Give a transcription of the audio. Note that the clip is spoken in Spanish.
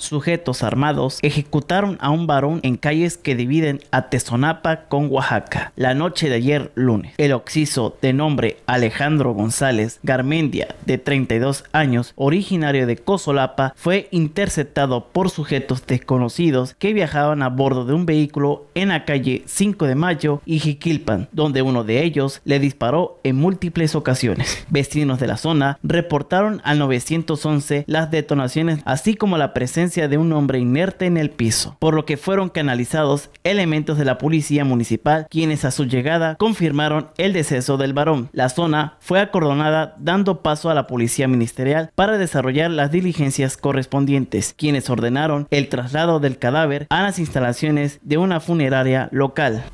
sujetos armados ejecutaron a un varón en calles que dividen a Tezonapa con Oaxaca la noche de ayer lunes. El occiso de nombre Alejandro González Garmendia, de 32 años, originario de Cozolapa, fue interceptado por sujetos desconocidos que viajaban a bordo de un vehículo en la calle 5 de Mayo y Jiquilpan, donde uno de ellos le disparó en múltiples ocasiones. Vecinos de la zona reportaron al 911 las detonaciones así como la presencia de un hombre inerte en el piso, por lo que fueron canalizados elementos de la policía municipal, quienes a su llegada confirmaron el deceso del varón. La zona fue acordonada dando paso a la policía ministerial para desarrollar las diligencias correspondientes, quienes ordenaron el traslado del cadáver a las instalaciones de una funeraria local.